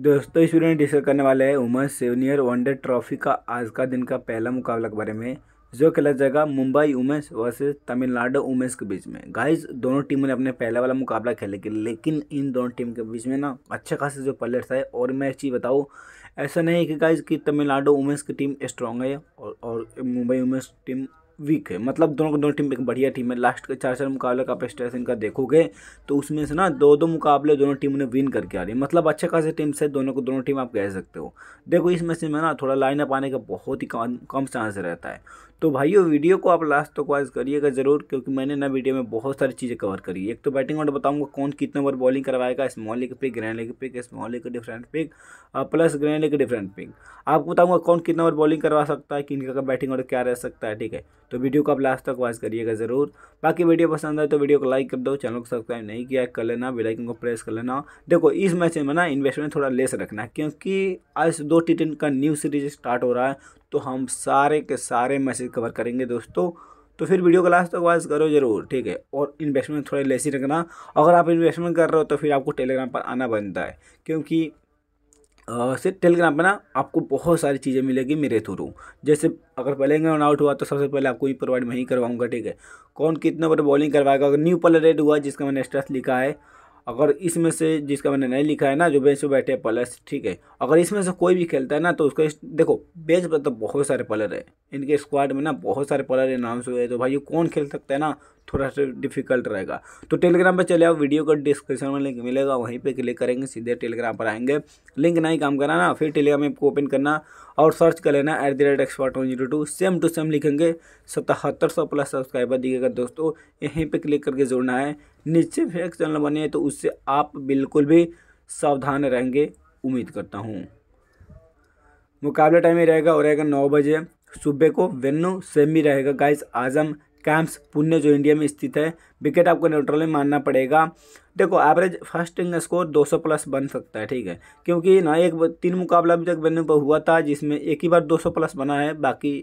दोस्तों इस वीडियो में डिस्कस करने वाले हैं उमर सीनियर वनडे ट्रॉफी का आज का दिन का पहला मुकाबला के बारे में जो खेला जाएगा Mumbai women's versus Tamil Nadu women's के बीच में गाइस दोनों टीमों ने अपने पहला वाला मुकाबला खेले के लेकिन इन दोनों टीम के बीच में ना अच्छे खासा जो प्लेयर्स आए और मैं एक चीज़ बताऊँ ऐसा नहीं है कि गाइज कि तमिलनाडु वुमेंस की टीम स्ट्रॉन्ग है और, और मुंबई वुमेंस टीम वीक है मतलब दोनों दोनों टीम एक बढ़िया टीम है लास्ट के चार चार मुकाबले का स्टेटस इनका देखोगे तो उसमें से ना दो दो मुकाबले दोनों टीमों ने विन करके आ रही है मतलब अच्छे खासे टीम से दोनों को दोनों टीम आप कह सकते हो देखो इसमें से में ना थोड़ा लाइन अप आने का बहुत ही कम चांस रहता है तो भाइयों वीडियो को आप लास्ट तक वाइज करिएगा जरूर क्योंकि मैंने ना वीडियो में बहुत सारी चीज़ें कवर करी एक तो बैटिंग ऑर्डर बताऊंगा कौन कितने ओवर बॉलिंग करवाएगा small leg pick grand leg pick small leg different pick plus grand leg different pick आपको बताऊंगा कौन कितना ओवर बॉलिंग करवा सकता है किनका का बैटिंग ऑर्डर क्या रह सकता है ठीक है तो वीडियो को आप लास्ट तक वाइज करिएगा जरूर बाकी वीडियो पसंद आए तो वीडियो को लाइक कर दो चैनल को सब्सक्राइब नहीं किया कर लेना बेलाइकन को प्रेस कर लेना देखो इस मैच में ना इन्वेस्टमेंट थोड़ा लेस रखना है क्योंकि आज दो टी का न्यू सीरीज स्टार्ट हो रहा है तो हम सारे के सारे मैसेज कवर करेंगे दोस्तों तो फिर वीडियो क्लास तक तो करो जरूर ठीक है और इन्वेस्टमेंट थोड़े लेसी रखना अगर आप इन्वेस्टमेंट कर रहे हो तो फिर आपको टेलीग्राम पर आना बनता है क्योंकि सिर्फ टेलीग्राम पर ना आपको बहुत सारी चीज़ें मिलेगी मेरे थ्रू जैसे अगर पहले रन आउट हुआ तो सबसे पहले आपको ही प्रोवाइड मैं ही करवाऊँगा ठीक है कौन कितने ओवर बॉलिंग करवाएगा अगर न्यू प्लर रेड हुआ जिसका मैंने स्ट्रेस लिखा है अगर इसमें से जिसका मैंने नहीं लिखा है ना जो बेंच पे बैठे प्लेयर्स ठीक है अगर इसमें से कोई भी खेलता है ना तो उसका देखो बेंच पर तो बहुत सारे प्लेयर है इनके स्क्वाड में ना बहुत सारे प्लेयर अनाउंस हुए तो भाई ये कौन खेल सकता है ना थोड़ा सा डिफिकल्ट रहेगा तो टेलीग्राम पर चले आओ वीडियो का डिस्क्रिप्शन में लिंक मिलेगा वहीं पर क्लिक करेंगे सीधे टेलीग्राम पर आएंगे लिंक नहीं काम करना ना फिर टेलीग्राम ऐप को ओपन करना और सर्च कर लेना at the rate expert one zero two same two same लिखेंगे सतहत्तर सौ प्लस सब्सक्राइबर दिखेगा दोस्तों यहीं पर क्लिक करके जुड़ना है नीचे फेक चैनल बने तो उससे आप बिल्कुल भी सावधान रहेंगे उम्मीद करता हूँ मुकाबला टाइम ही रहेगा और रहेगा नौ बजे सुबह को वेन्यू सेमी रहेगा गाइस आजम कैंप्स पुणे जो इंडिया में स्थित है विकेट आपको न्यूट्रल में मानना पड़ेगा देखो average first inning score 200 plus बन सकता है ठीक है क्योंकि ना एक तीन मुकाबला अभी तक वेन्यू पर हुआ था जिसमें एक ही बार 200 प्लस बना है बाकी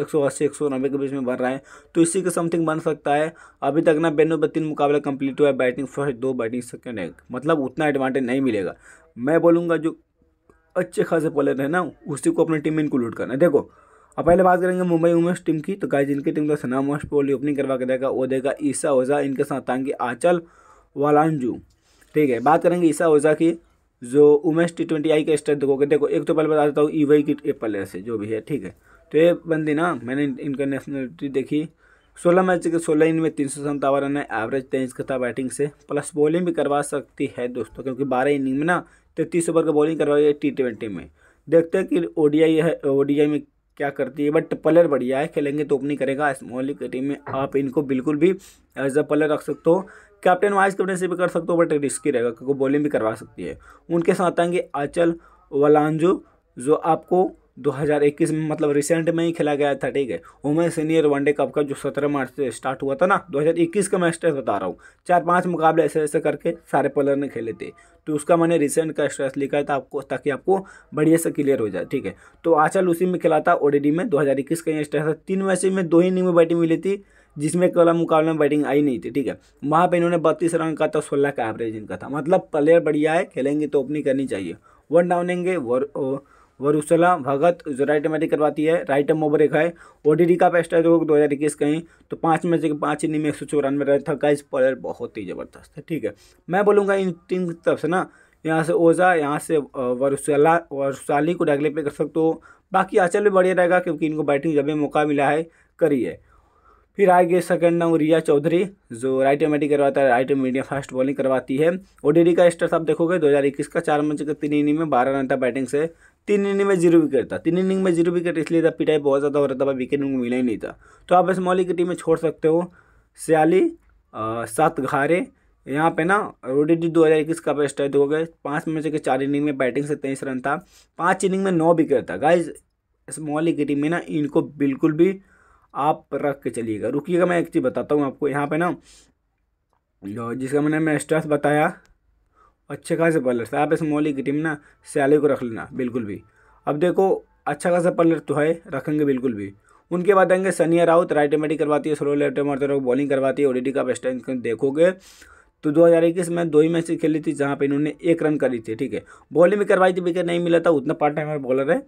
एक सौ अस्सी एक सौ नब्बे के बीच में बन रहा है तो इसी के समथिंग बन सकता है अभी तक ना बेनो पर तीन मुकाबला कंप्लीट हुआ है बैटिंग फर्स्ट दो बैटिंग सेकेंड एक मतलब उतना एडवांटेज नहीं मिलेगा मैं बोलूँगा जो अच्छे खासे बॉलर है ना उसी को अपनी टीम में इंक्लूड करना है देखो अब पहले बात करेंगे मुंबई वुमेंस टीम की तो गाय जिनकी टीम का सना मोस्ट पोली ओपनिंग करवा के देगा वो देगा ईसा ओजा इनके साथ आएंगे आंचल वालांजू ठीक है बात करेंगे ईसा ओजा की जो उमेश टी ट्वेंटी आई का स्टेट देखोगे देखो एक तो पहले बता देता हूँ ई e वाई की प्लेयर से जो भी है ठीक है तो ये बंदी ना मैंने इनका नेशनलिटी देखी सोलह मैच के सोलह इन में तीन सौ सत्तावन रन है एवरेज तेईस का था बैटिंग से प्लस बॉलिंग भी करवा सकती है दोस्तों क्योंकि बारह इनिंग में ना तैतीस ओवर का बॉलिंग करवाई है टी ट्वेंटी में देखते हैं कि ओडीआई है ओडीआई में क्या करती है बट पलर बढ़िया है खेलेंगे तो ओपनिंग करेगा स्मॉल लीग टीम में आप इनको बिल्कुल भी एज अ पलर रख सकते हो कैप्टन वाइस कैप्टन से भी कर सकते हो बट रिस्की रहेगा क्योंकि बॉलिंग भी करवा सकती है उनके साथ आएंगे आचल वलांजू जो आपको 2021 में मतलब रिसेंट में ही खेला गया था ठीक है वुमेन सीनियर वनडे कप का जो 17 मार्च से स्टार्ट हुआ था ना 2021 का मैं स्ट्रेस बता रहा हूँ चार पांच मुकाबले ऐसे ऐसे करके सारे प्लेयर ने खेले थे तो उसका मैंने रिसेंट का स्ट्रेस लिखा था आपको ताकि आपको बढ़िया से क्लियर हो जाए ठीक है तो आचल उसी में खेला था ओडीडी में दो का ये स्ट्रेस था तीन मैच में दो ही इनिंग में बैटिंग मिली थी जिसमें कला मुकाबले में बैटिंग आई नहीं थी ठीक है वहाँ पर इन्होंने बत्तीस रन का था सोलह का एवरेज इनका था मतलब प्लेयर बढ़िया है खेलेंगे तो ओपनिंग करनी चाहिए वन डाउनेंगे वर वरुसला भगत जो राइट में करवाती है राइट एम ओवर एक है ओडीडी का बेस्ट है दो हज़ार इक्कीस कहीं तो पाँच में से पाँच इनिंग में एक सौ चौरानवे रन था गाइस प्लेयर बहुत ही ज़बरदस्त है ठीक है मैं बोलूँगा इन टीम की तरफ से ना यहाँ से ओजा यहाँ से वरुसला वरुसाली को डागले पे कर सकते हो बाकी आचल भी बढ़िया रहेगा क्योंकि इनको बैटिंग जब भी मौका मिला है करी है फिर आगे सेकंड नाम रिया चौधरी जो राइट बैटिंग करवाता है right arm medium fast bowling करवाती है ओडीडी का स्टार्ट आप देखोगे 2021 का चार मैच का तीन इनिंग में बारह रन था बैटिंग से तीन इनिंग में जीरो विकेट था तीन इनिंग में जीरो विकेट इसलिए था पिटाई बहुत ज़्यादा हो रहा था विकेट उनको मिला ही नहीं था तो आप इस मौली की टीम में छोड़ सकते हो सियाली सात घारे यहाँ पे ना हज़ार इक्कीस का बेस्ट है दो गए पाँच में से चार इनिंग में बैटिंग से तेईस रन था पाँच इनिंग में नौ विकेट था गाइज इस मौली की टीम में ना इनको बिल्कुल भी आप रख के चलिएगा रुकिएगा मैं एक चीज़ बताता हूँ आपको यहाँ पे ना जिसका मैंने मैं स्ट्रेस बताया अच्छे खासे पलर से आप इस मोली की टीम ना सैली को रख लेना बिल्कुल भी अब देखो अच्छा खासा पलर तो है रखेंगे बिल्कुल भी उनके बाद आएंगे सनिया राउत राइट एम करवाती है स्लो लेफ्ट एम बॉलिंग करवाती है ओडीडी का बेस्ट देखोगे तो दो हज़ार इक्कीस में दो ही मैच खेली थी जहाँ पे इन्होंने एक रन करी थी ठीक है बॉलिंग भी करवाई थी विकेट नहीं मिला था उतना पार्ट टाइम बॉलर है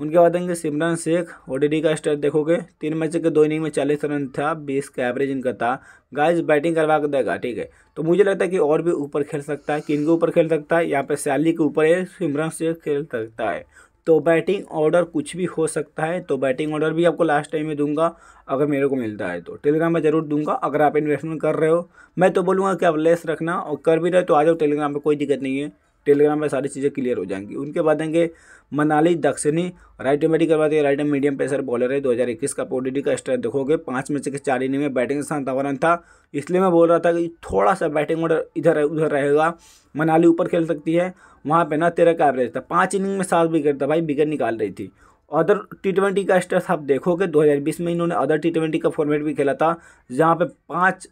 उनके बाद आएंगे सिमरन शेख ओडीडी का स्टार देखोगे तीन मैच के दो इनिंग में चालीस रन था बीस का एवरेज इनका था गाइस बैटिंग करवा कर देगा ठीक है तो मुझे लगता है कि और भी ऊपर खेल सकता है किन के ऊपर खेल सकता है यहाँ पे सैली के ऊपर है सिमरन शेख खेल सकता है तो बैटिंग ऑर्डर कुछ भी हो सकता है तो बैटिंग ऑर्डर भी आपको लास्ट टाइम में दूंगा अगर मेरे को मिलता है तो टेलीग्राम में ज़रूर दूंगा अगर आप इन्वेस्टमेंट कर रहे हो मैं तो बोलूँगा कि आप लेस रखना और कर भी रहे तो आ जाओ टेलीग्राम पर कोई दिक्कत नहीं है टेलीग्राम में सारी चीज़ें क्लियर हो जाएंगी उनके बाद देंगे मनाली दक्षिणी राइट में करवाते हैं राइट मीडियम पेसर बॉलर है 2021 का पोडीडी का स्ट्रेंथ देखोगे पाँच में से चार इनिंग में बैटिंग संतावन था इसलिए मैं बोल रहा था कि थोड़ा सा बैटिंग ऑर्डर इधर उधर रहेगा मनाली ऊपर खेल सकती है वहाँ पर ना तेरह का एवरेज था पाँच इनिंग में सात विकेट था भाई विकेट निकाल रही थी अदर टी ट्वेंटी का स्ट्रेस आप देखोगे 2020 में इन्होंने अदर टी ट्वेंटी का फॉर्मेट भी खेला था जहाँ पे पाँच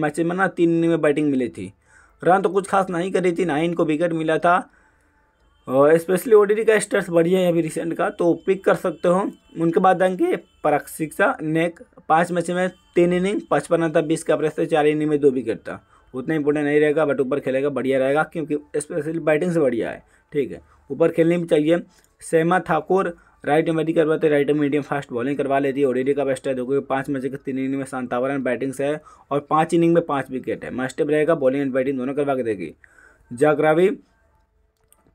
मैच में ना तीन इनिंग में बैटिंग मिली थी रन तो कुछ खास नहीं करी थी ना इनको विकेट मिला था और स्पेशली ओडीडी का स्टेटस बढ़िया है अभी रिसेंट का तो पिक कर सकते हो उनके बाद आएंगे परक्षिक्षा नेक पाँच मैच में तीन इनिंग पचपन था बीस का प्रेस था चार इनिंग में दो विकेट था उतना इंपॉर्टेंट नहीं रहेगा बट ऊपर खेलेगा बढ़िया रहेगा क्योंकि स्पेशली बैटिंग से बढ़िया है ठीक है ऊपर खेलनी भी चाहिए सेमा ठाकुर राइट में यदि करवाते राइट में मीडियम फास्ट बॉलिंग करवा लेती है और का बेस्ट है देखो पाँच मैच के तीन इनिंग में संतावन रन बैटिंग से है और पाँच इनिंग में पाँच विकेट है मास्टर रहेगा बॉलिंग एंड बैटिंग दोनों करवा के देगी Jagravi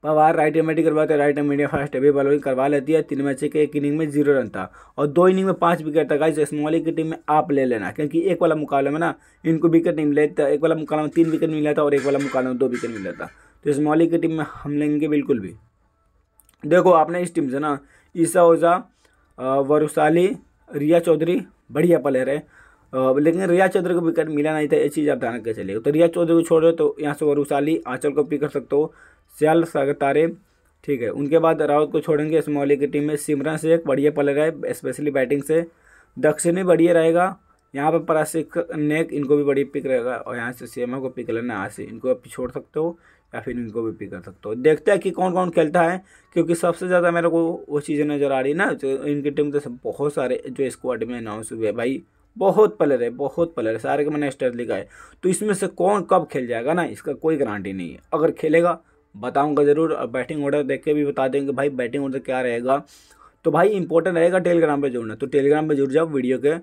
Pawar right arm batting करवाते राइट एम मीडियम फास्ट अभी बॉलिंग करवा लेती है तीन मैच के एक इनिंग में जीरो रन था और दो इनिंग में पाँच विकेट था गाइस स्मॉल की टीम में आप ले लेना क्योंकि एक वाला मुकाबले में ना इनको विकेट नहीं मिले एक वाला मुकाबले में तीन विकेट मिल जाता और एक वाला मुकाबले में दो विकेट मिल जाता तो स्मॉली की टीम में हम लेंगे बिल्कुल भी देखो आपने इस टीम से ना ईसा ओजा वरुशाली रिया चौधरी बढ़िया प्लेयर है लेकिन रिया चौधरी को विकेट मिला नहीं था ये चीज़ आप ध्यान के चलिए तो रिया चौधरी को छोड़ रहे तो यहाँ से वरुशाली आंचल को पिक कर सकते हो सियाल सागतारे ठीक है उनके बाद रावत को छोड़ेंगे इस मोहल्ले की टीम में सिमरन एक बढ़िया प्लेयर है स्पेशली बैटिंग से दक्षिणी बढ़िया रहेगा यहाँ पर परासिक नेक इनको भी बड़ी पिक रहेगा और यहाँ से सीएमओ को पिक लेना यहाँ से इनको आप छोड़ सकते हो या फिर इनको भी पिक कर सकते हो देखते हैं कि कौन कौन खेलता है क्योंकि सबसे ज़्यादा मेरे को वो चीज़ें नज़र आ रही है ना जो इनकी टीम तो सब बहुत सारे जो स्क्वाड में अनाउंस हुए भाई बहुत प्लेयर है बहुत प्लेयर है सारे के मैंने स्टेट लिखा है तो इसमें से कौन कब खेल जाएगा ना इसका कोई गारंटी नहीं है अगर खेलेगा बताऊंगा ज़रूर और बैटिंग ऑर्डर देख के भी बता देंगे भाई बैटिंग ऑर्डर क्या रहेगा तो भाई इंपॉर्टेंट रहेगा टेलीग्राम पर जुड़ना तो टेलीग्राम पर जुड़ जाओ वीडियो के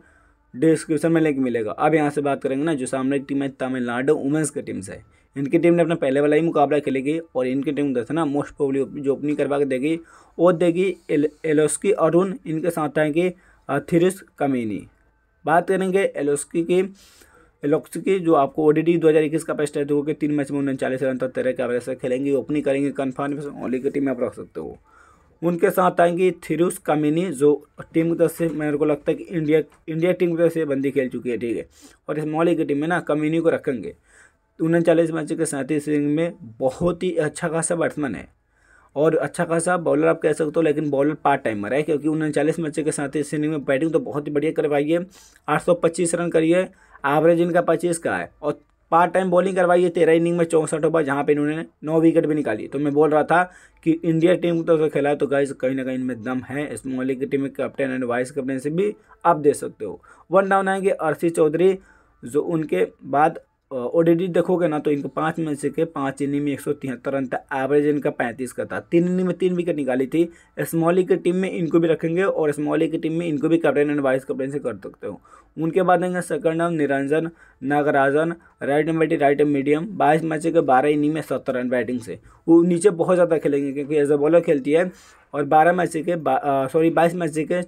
डिस्क्रिप्शन में लिंक मिलेगा अब यहाँ से बात करेंगे ना जो सामने की टीम है तमिलनाडु वुमेंस की टीम से इनकी टीम ने अपना पहले वाला ही मुकाबला खेलेगी और इनकी टीम जो ना मोस्ट प्रोबली जो ओपनिंग करवा के देगी वो देगी एल, एलोस्की अरुण इनके साथ आएंगे थिरिस कमीनी बात करेंगे एलोस्की की एलोक्सकी जो आपको ओडीडी डी दो हज़ार इक्कीस का पेस्ट है तो तीन मैच में उन्होंने चालीस रन तक तेरह के एवरेज से खेलेंगे ओपनिंग करेंगे कन्फर्मेशन ओनली की टीम आप रख सकते हो उनके साथ आएंगी थिरुस कामिनी जो टीम की तरफ से मेरे को लगता है कि इंडिया इंडिया टीम की तरफ से बंदी खेल चुकी है ठीक है और इस मौली की टीम में ना कमिनी को रखेंगे उनचालीस मैच के सैंतीस रिंग में बहुत ही अच्छा खासा बैट्समैन है और अच्छा खासा बॉलर आप कह सकते हो लेकिन बॉलर पार्ट टाइमर है क्योंकि उनचालीस मैच के साथ इस इनिंग में बैटिंग तो बहुत ही बढ़िया करवाई है आठ सौ पच्चीस रन करिए एवरेज इनका पच्चीस का है और पार्ट टाइम बॉलिंग करवाई है तेरह इनिंग में चौंसठ ओवर जहाँ पे इन्होंने नौ विकेट भी निकाली तो मैं बोल रहा था कि इंडिया टीम को तो से खेला है तो गाइज कहीं ना कहीं इनमें दम है इस मोहल्ले की टीम में कैप्टन एंड वाइस कैप्टनशिप भी आप दे सकते हो वन डाउन आएंगे अर्शी चौधरी जो उनके बाद ओडीडी देखोगे ना तो इनको पाँच में से के पाँच इनिंग में एक सौ तिहत्तर रन था एवरेज इनका पैंतीस का था तीन इनिंग में तीन विकेट निकाली थी स्मॉली की टीम में इनको भी रखेंगे और स्मॉली की टीम में इनको भी कैप्टन एंड वाइस कैप्टन से कर सकते हो उनके बाद आएंगे सेकंड नाम Niranjan Nagarajan right hand batting right hand medium बाईस मैच के बारह इनिंग में सत्तर रन बैटिंग से वो नीचे बहुत ज़्यादा खेलेंगे क्योंकि एज अ बॉलर खेलती है और बारह मैच के सॉरी बाईस मैच के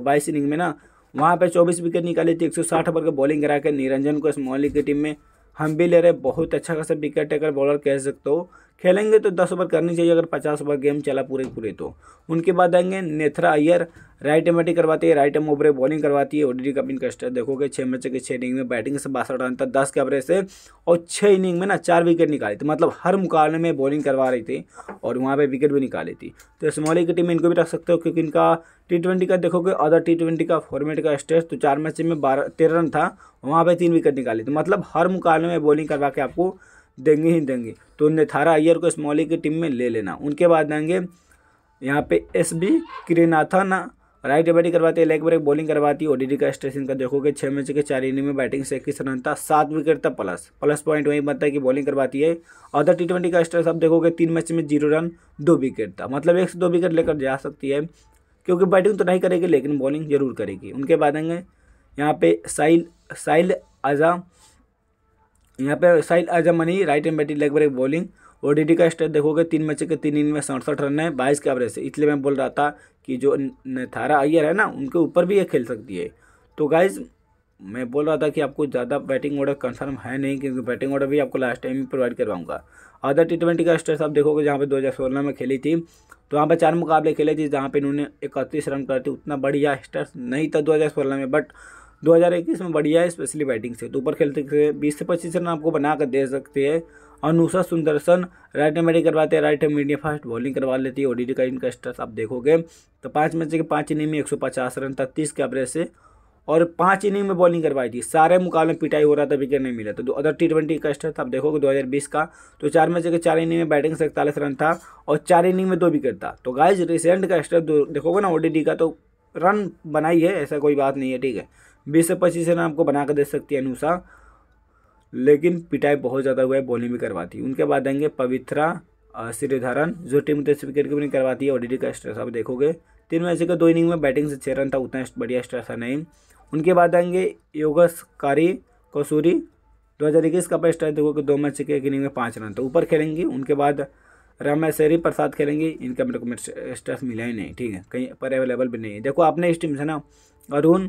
बाईस इनिंग में ना वहाँ पर चौबीस विकेट निकाली थी एक सौ साठ ओवर का बॉलिंग करा के निरंजन को स्मॉली की टीम में हम भी ले रहे बहुत अच्छा खासा विकेट टेकर बॉलर कह सकते हो खेलेंगे तो दस ओवर करनी चाहिए अगर पचास ओवर गेम चला पूरे पूरे तो उनके बाद आएंगे Nethra Iyer right arm batting करवाती है राइट एम ओवरे बॉलिंग करवाती है ओडीडी का पिन कस्टर देखोगे छः मैच के छः इनिंग में बैटिंग से बासठ रन था दस के ओवरेज से और छः इनिंग में ना चार विकेट निकाली थी मतलब हर मुकाबले में बॉलिंग करवा रही थी और वहाँ पर विकेट भी निकाली थी तो स्मॉली की टीम में इनको भी रख सकते हो क्योंकि इनका टी ट्वेंटी का देखोगे अदर टी ट्वेंटी का फॉर्मेट का स्टेज तो चार मैच में बारह तेरह रन था वहाँ पर तीन विकेट निकाली थी मतलब हर मुकाबले में बॉलिंग करवा के आपको देंगे ही देंगे तो उन नेथारा अय्यर को स्मॉली की टीम में ले लेना उनके बाद आएंगे यहाँ पे S B Kreenathan right batting करवाती है लेग ब्रेक बॉलिंग करवाती है ओडीडी का स्टेशन का देखोगे छः मैच के चार इनिंग में बैटिंग से इक्कीस रन था सात विकेट था प्लस प्लस पॉइंट वहीं बनता है कि बॉलिंग करवाती है अदर टी ट्वेंटी का स्ट्रेस आप देखोगे तीन मैच में जीरो रन दो विकेट था मतलब एक से दो विकेट लेकर जा सकती है क्योंकि बैटिंग तो नहीं करेगी लेकिन बॉलिंग जरूर करेगी उनके बाद आएंगे यहाँ पे साइल साइल आज़ा यहाँ पे साइल अजमनी right hand batting leg break bowling ODI का स्टेट देखोगे तीन मैच के तीन इन में सड़सठ रन है बाईस के एवरेज से इसलिए मैं बोल रहा था कि जो नथारा अय्यर है ना उनके ऊपर भी ये खेल सकती है तो गाइज मैं बोल रहा था कि आपको ज़्यादा बैटिंग ऑर्डर कंफर्म है नहीं क्योंकि बैटिंग ऑर्डर भी आपको लास्ट टाइम में प्रोवाइड करवाऊंगा अदर टी ट्वेंटी का स्टेट आप देखोगे जहाँ पे 2016 में खेली थी तो वहाँ पे चार मुकाबले खेले थे जहाँ पे इन्होंने इकतीस रन करते उतना बढ़िया स्टेट नहीं था दो में बट 2021 में बढ़िया है स्पेशली बैटिंग से तो ऊपर खेलते थे बीस से पच्चीस रन आपको बनाकर दे सकते हैं Anusha Sundarsan right hand batting करवाते हैं right hand medium fast bowling करवा लेती है ओडीडी का इनका स्टस आप देखोगे तो पाँच मैच के पाँच इनिंग में एक रन था तीस के एवरेज से और पाँच इनिंग में बॉलिंग करवाई थी सारे मुकाबले में पिटाई हो रहा था विकेट नहीं मिला तो दो अदर टी ट्वेंटी का स्टर था आप देखोगे 2020 का तो चार मैच के चार इनिंग में बैटिंग से इकतालीस रन था और चार इनिंग में दो विकेट था तो गाइज रिसेंट का स्टर देखोगे ना ओ का तो रन बनाई है ऐसा कोई बात नहीं है ठीक है बीस से पच्चीस रन आपको बना कर दे सकती है अनुषा लेकिन पिटाई बहुत ज़्यादा हुआ है बॉलिंग भी करवाती उनके बाद आएंगे पवित्रा श्रीधरन जो टीम टेस्ट विकेट की नहीं करवाती है ओडीडी का स्ट्रेस आप देखोगे तीन मैच का दो इनिंग में बैटिंग से छः रन था उतना बढ़िया स्ट्रेस था नहीं उनके बाद आएंगे योगस कारी कसूरी दो हज़ार इक्कीस का पर स्ट्राइक देखोगे दो मैच के एक इनिंग में पाँच रन तो ऊपर खेलेंगी उनके बाद रामेश्वरी प्रसाद खेलेंगी इनका मेरे को स्ट्रेस मिला ही नहीं ठीक है कहीं पर अवेलेबल भी नहीं है देखो आपने इस टीम से ना अरुण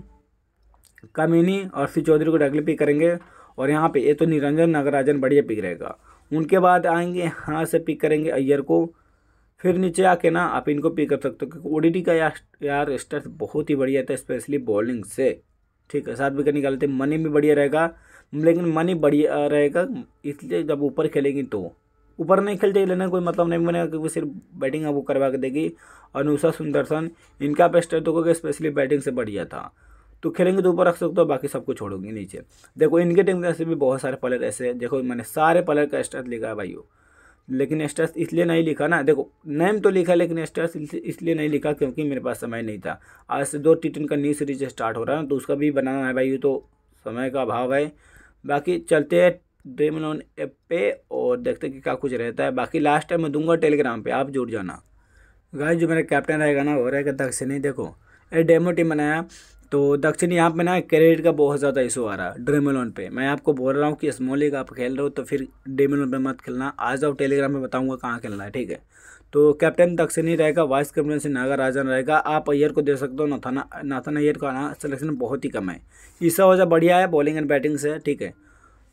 कमिनी और श्री चौधरी को डायरेक्टली पिक करेंगे और यहाँ पे ये तो निरंजन नागराजन बढ़िया पिक रहेगा उनके बाद आएंगे यहाँ से पिक करेंगे अय्यर को फिर नीचे आके ना आप इनको पिक कर सकते हो क्योंकि ओडीडी का यार यार स्टार्स बहुत ही बढ़िया था स्पेशली बॉलिंग से ठीक है सात विकेट निकालते मनी भी बढ़िया रहेगा लेकिन मनी बढ़िया रहेगा इसलिए जब ऊपर खेलेंगी तो ऊपर नहीं खेलते लेना कोई मतलब नहीं बनेगा क्योंकि सिर्फ बैटिंग आपको करवा के देगी अनुषा सुंदरसन इनका है तो क्योंकि स्पेशली बैटिंग से बढ़िया था तो खेलेंगे तो ऊपर रख सकते हो बाकी सबको छोड़ोगे नीचे देखो इनके टीम में अंदर भी बहुत सारे प्लेयर ऐसे हैं देखो मैंने सारे प्लेयर का स्टार्स लिखा है भाई लेकिन स्टार्स इसलिए नहीं लिखा ना देखो नेम तो लिखा लेकिन स्टार्स इसलिए नहीं लिखा क्योंकि मेरे पास समय नहीं था आज से दो टी का न्यू सीरीज स्टार्ट हो रहा है तो उसका भी बनाना है भाई तो समय का अभाव है बाकी चलते हैं ड्रीम लोन ऐप पे और देखते हैं कि क्या कुछ रहता है बाकी लास्ट टाइम मैं दूंगा टेलीग्राम पे आप जुड़ जाना गाय जो मेरा कैप्टन रहेगा ना वो रहेगा दक्ष नहीं देखो ये डेमो टीम बनाया तो दक्षिण यहाँ पे ना क्रेडिट का बहुत ज़्यादा इशू आ रहा है ड्रेमलोन पे मैं आपको बोल रहा हूँ कि स्मॉल लीग आप खेल रहे हो तो फिर ड्रेमलोन पे मत खेलना आज जाओ टेलीग्राम में बताऊँगा कहाँ खेलना है ठीक है तो कैप्टन दक्षिण ही रहेगा वाइस कैप्टन से नागराजन रहेगा आप अयर को दे सकते हो नाथाना नाथान अयर का ना सिलेक्शन बहुत ही कम है ईसा वजह बढ़िया है बॉलिंग एंड बैटिंग से ठीक है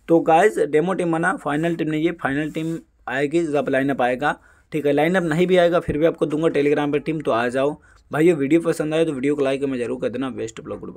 तो गाइज डेमो टीम बना फाइनल टीम नहीं है फाइनल टीम आएगी जब लाइनअप आएगा ठीक है लाइनअप नहीं भी आएगा फिर भी आपको दूंगा टेलीग्राम पर टीम तो आ जाओ भाई ये वीडियो पसंद आए तो वीडियो को लाइक में जरूर कर देना बेस्ट ब्लॉग गुड बाय